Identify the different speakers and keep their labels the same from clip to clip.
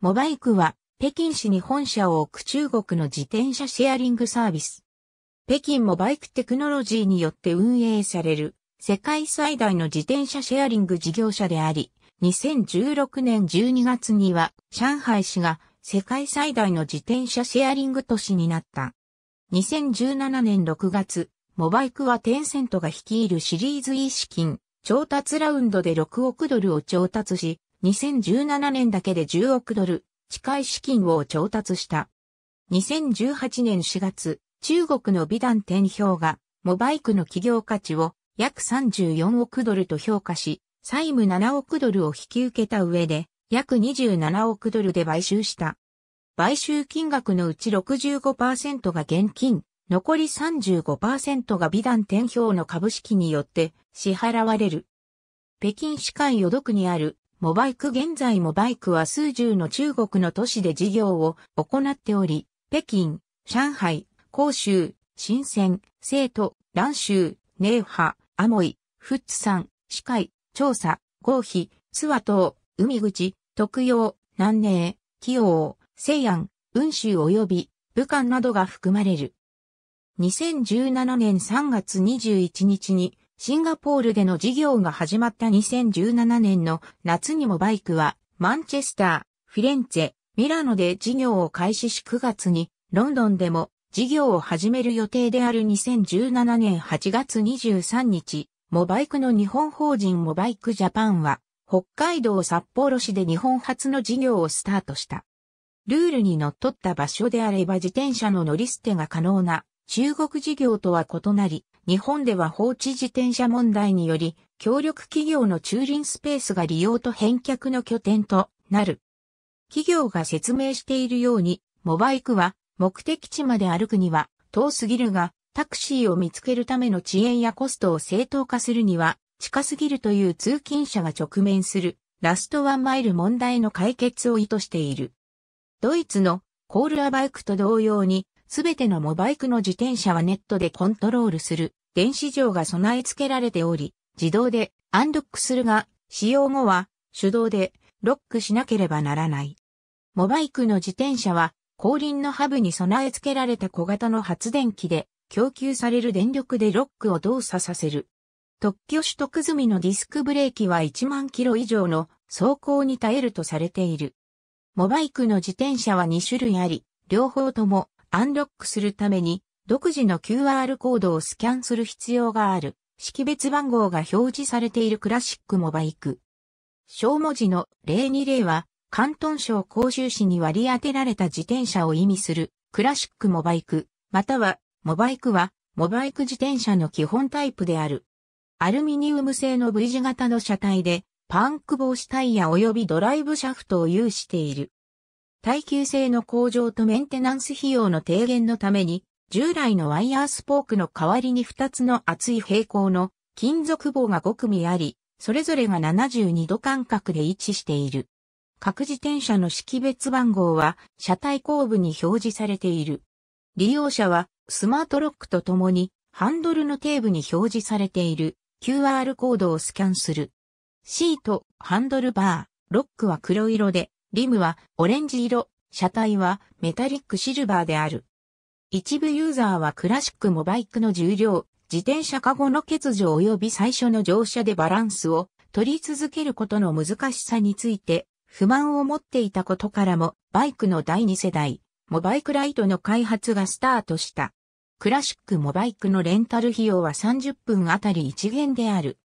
Speaker 1: モバイクは、北京市に本社を置く中国の自転車シェアリングサービス。北京モバイクテクノロジーによって運営される、世界最大の自転車シェアリング事業者であり、2016年12月には、上海市が世界最大の自転車シェアリング都市になった。2017年6月、モバイクはテンセントが率いるシリーズ E 資金、調達ラウンドで6億ドルを調達し、2017年だけで10億ドル、近い資金を調達した。2018年4月、中国の美談天表が、モバイクの企業価値を約34億ドルと評価し、債務7億ドルを引き受けた上で、約27億ドルで買収した。買収金額のうち65%が現金、残り35%が美談天表の株式によって支払われる。北京市会余独にあるモバイク現在モバイクは数十の中国の都市で事業を行っており、北京、上海、広州、深圳、成都、蘭州、寧波、アモイ、富津山、四海、調査、合肥、諏訪島、海口、徳陽、南寧、紀陽、西安、雲州及び武漢などが含まれる。2017年3月21日にシンガポールでの事業が始まった2017年の夏にもバイクは、マンチェスター、フィレンツェ、ミラノで事業を開始し9月に、ロンドンでも事業を始める予定である2017年8月23日、モバイクの日本法人モバイクジャパンは、北海道札幌市で日本初の事業をスタートした。ルールに則っった場所であれば自転車の乗り捨てが可能な中国事業とは異なり、日本では放置自転車問題により、協力企業の駐輪スペースが利用と返却の拠点となる。企業が説明しているように、モバイクは目的地まで歩くには遠すぎるが、タクシーを見つけるための遅延やコストを正当化するには、近すぎるという通勤者が直面するラストワンマイル問題の解決を意図している。ドイツのコールアバイクと同様に、すべてのモバイクの自転車はネットでコントロールする電子錠が備え付けられており、自動でアンロックするが、使用後は手動でロックしなければならない。モバイクの自転車は後輪のハブに備え付けられた小型の発電機で供給される電力でロックを動作させる。特許取得済みのディスクブレーキは1万キロ以上の走行に耐えるとされている。モバイクの自転車は2種類あり、両方ともアンロックするために独自の QR コードをスキャンする必要がある、識別番号が表示されているクラシックモバイク。小文字の02例は、関東省広州市に割り当てられた自転車を意味する、クラシックモバイク、または、モバイクは、モバイク自転車の基本タイプである。アルミニウム製の V 字型の車体で、パンク防止タイヤ及びドライブシャフトを有している。耐久性の向上とメンテナンス費用の低減のために、従来のワイヤースポークの代わりに2つの厚い平行の金属棒が5組あり、それぞれが72度間隔で位置している。各自転車の識別番号は車体後部に表示されている。利用者はスマートロックとともにハンドルの底部に表示されている QR コードをスキャンする。シート、ハンドルバー、ロックは黒色で、リムはオレンジ色、車体はメタリックシルバーである。一部ユーザーはクラシックもバイクの重量、自転車カゴの欠如及び最初の乗車でバランスを取り続けることの難しさについて不満を持っていたことからもバイクの第2世代、モバイクライトの開発がスタートした。クラシックモバイクのレンタル費用は30分あたり1元である。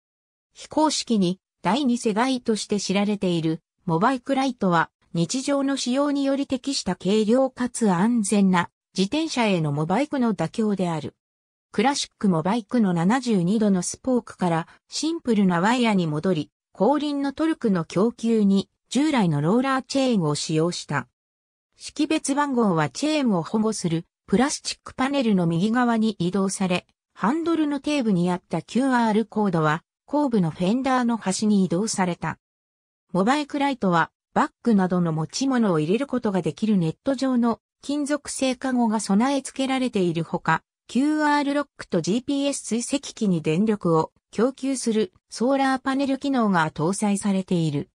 Speaker 1: 非公式に第2世代として知られているモバイクライトは日常の使用により適した軽量かつ安全な自転車へのモバイクの妥協である。クラシックモバイクの72度のスポークからシンプルなワイヤに戻り、後輪のトルクの供給に従来のローラーチェーンを使用した。識別番号はチェーンを保護するプラスチックパネルの右側に移動され、ハンドルの底部にあった QR コードは後部のフェンダーの端に移動された。モバイクライトはバッグなどの持ち物を入れることができるネット上の金属製カゴが備え付けられているほか、QR ロックと GPS 追跡機に電力を供給するソーラーパネル機能が搭載されている。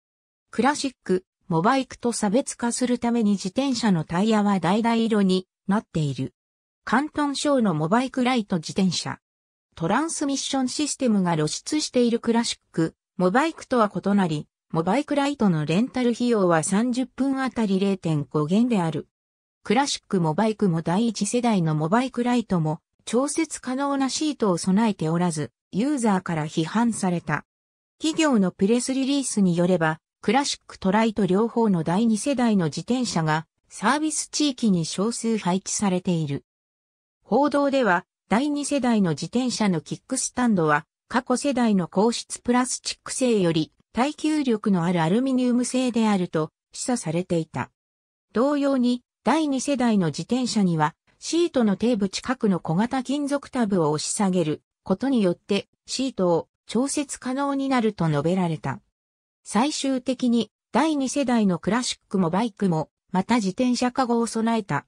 Speaker 1: クラシック、モバイクと差別化するために自転車のタイヤは橙色になっている。関東省のモバイクライト自転車。トランスミッションシステムが露出しているクラシック、モバイクとは異なり、モバイクライトのレンタル費用は30分あたり0.5元である。クラシックもバイクも第一世代のモバイクライトも調節可能なシートを備えておらず、ユーザーから批判された。企業のプレスリリースによれば、クラシックとライト両方の第二世代の自転車がサービス地域に少数配置されている。報道では、第二世代の自転車のキックスタンドは、過去世代の硬質プラスチック製より耐久力のあるアルミニウム製であると示唆されていた。同様に、第2世代の自転車には、シートの底部近くの小型金属タブを押し下げることによってシートを調節可能になると述べられた。最終的に第2世代のクラシックもバイクもまた自転車カゴを備えた。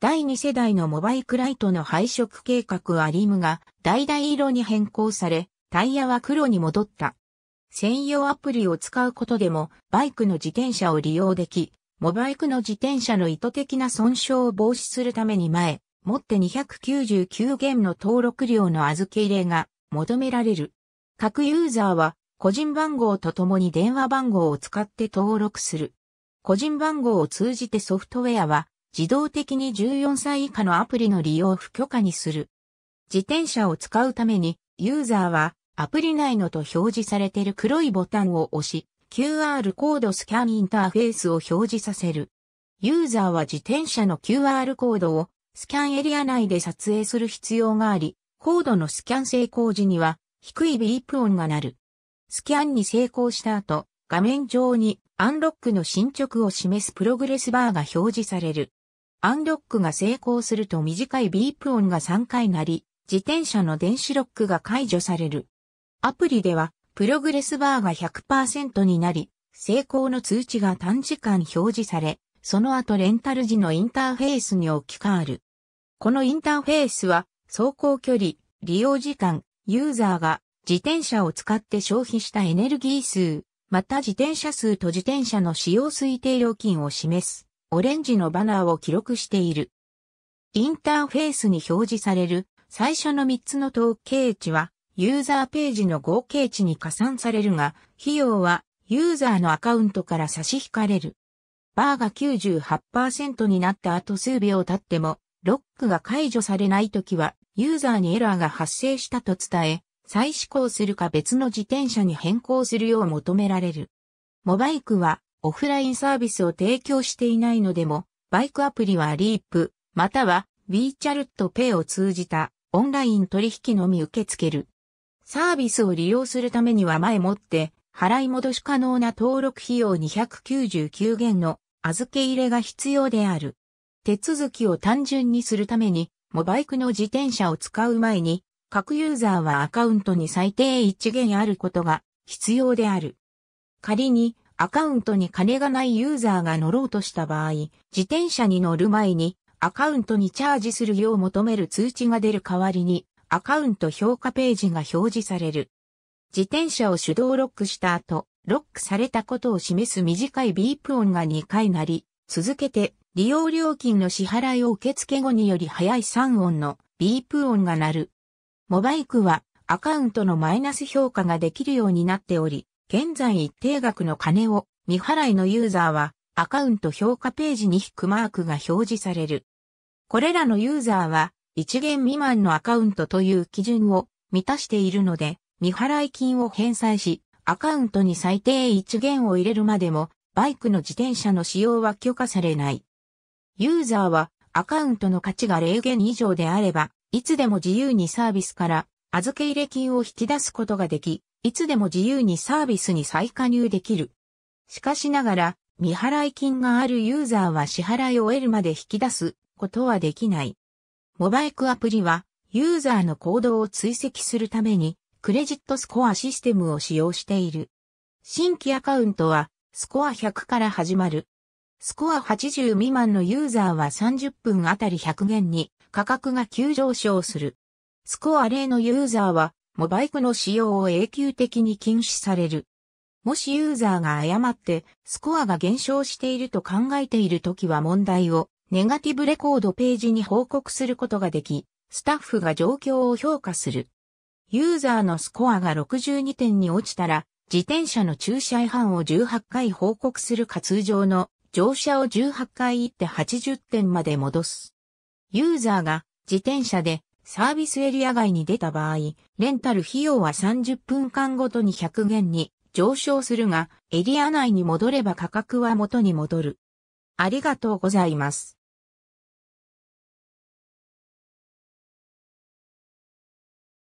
Speaker 1: 第2世代のモバイクライトの配色計画アリムが橙色に変更され、タイヤは黒に戻った。専用アプリを使うことでもバイクの自転車を利用でき、モバイクの自転車の意図的な損傷を防止するために前、もって299元の登録料の預け入れが求められる。各ユーザーは個人番号とともに電話番号を使って登録する。個人番号を通じてソフトウェアは自動的に14歳以下のアプリの利用不許可にする。自転車を使うためにユーザーはアプリ内のと表示されている黒いボタンを押し、QR コードスキャンインターフェースを表示させる。ユーザーは自転車の QR コードをスキャンエリア内で撮影する必要があり、コードのスキャン成功時には低いビープ音が鳴る。スキャンに成功した後、画面上にアンロックの進捗を示すプログレスバーが表示される。アンロックが成功すると短いビープ音が3回鳴り、自転車の電子ロックが解除される。アプリではプログレスバーが100%になり、成功の通知が短時間表示され、その後レンタル時のインターフェースに置き換わる。このインターフェースは、走行距離、利用時間、ユーザーが自転車を使って消費したエネルギー数、また自転車数と自転車の使用推定料金を示す、オレンジのバナーを記録している。インターフェースに表示される最初の3つの統計値は、ユーザーページの合計値に加算されるが、費用はユーザーのアカウントから差し引かれる。バーが98%になった後数秒経っても、ロックが解除されない時は、ユーザーにエラーが発生したと伝え、再試行するか別の自転車に変更するよう求められる。モバイクはオフラインサービスを提供していないのでも、バイクアプリはリープ、または WeChartPay を通じたオンライン取引のみ受け付ける。サービスを利用するためには前もって払い戻し可能な登録費用299元の預け入れが必要である。手続きを単純にするために、モバイクの自転車を使う前に、各ユーザーはアカウントに最低1元あることが必要である。仮にアカウントに金がないユーザーが乗ろうとした場合、自転車に乗る前にアカウントにチャージするよう求める通知が出る代わりに、アカウント評価ページが表示される。自転車を手動ロックした後、ロックされたことを示す短いビープ音が2回なり、続けて利用料金の支払いを受付後により早い3音のビープ音が鳴る。モバイクはアカウントのマイナス評価ができるようになっており、現在一定額の金を未払いのユーザーはアカウント評価ページに引くマークが表示される。これらのユーザーは1元未満のアカウントという基準を満たしているので、未払い金を返済し、アカウントに最低1元を入れるまでも、バイクの自転車の使用は許可されない。ユーザーは、アカウントの価値が0元以上であれば、いつでも自由にサービスから預け入れ金を引き出すことができ、いつでも自由にサービスに再加入できる。しかしながら、未払い金があるユーザーは支払いを得るまで引き出すことはできない。モバイクアプリは、ユーザーの行動を追跡するために、クレジットスコアシステムを使用している。新規アカウントは、スコア100から始まる。スコア80未満のユーザーは30分あたり100元に価格が急上昇する。スコア0のユーザーは、モバイクの使用を永久的に禁止される。もしユーザーが誤って、スコアが減少していると考えているときは問題をネガティブレコードページに報告することができ、スタッフが状況を評価する。ユーザーのスコアが62点に落ちたら、自転車の駐車違反を18回報告するか通常の乗車を18回行って80点まで戻す。ユーザーが自転車でサービスエリア外に出た場合、レンタル費用は30分間ごとに100元に上昇するが、エリア内に戻れば価格は元に戻る。ありがとうございます。